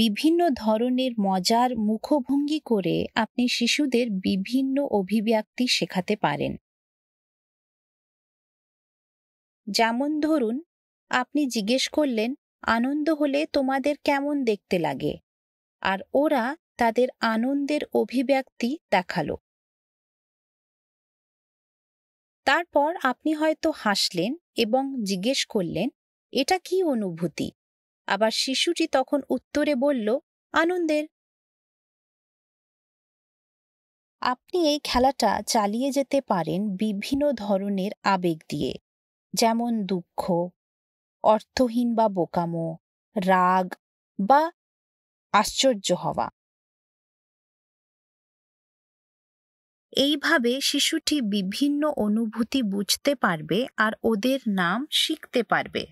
বিভিন্ন ধরনের মজার মুখভঙ্গি করে আপনি শিশুদের বিভিন্ন অভিব্যক্তি শেখাতে পারেন যেমন ধরুন আপনি জিজ্ঞেস করলেন আনন্দ হলে তোমাদের কেমন দেখতে লাগে আর ওরা তাদের আনন্দের অভিব্যক্তি দেখালো তারপর আপনি হয়তো হাসলেন এবং জিজ্ঞেস করলেন এটা কি অনুভূতি আবার শিশুটি তখন উত্তরে বলল আনন্দের আপনি এই খেলাটা চালিয়ে যেতে পারেন বিভিন্ন ধরনের আবেগ দিয়ে যেমন দুঃখ অর্থহীন বা বোকামো রাগ বা আশ্চর্য হওয়া এইভাবে শিশুটি বিভিন্ন অনুভূতি বুঝতে পারবে আর ওদের নাম শিখতে পারবে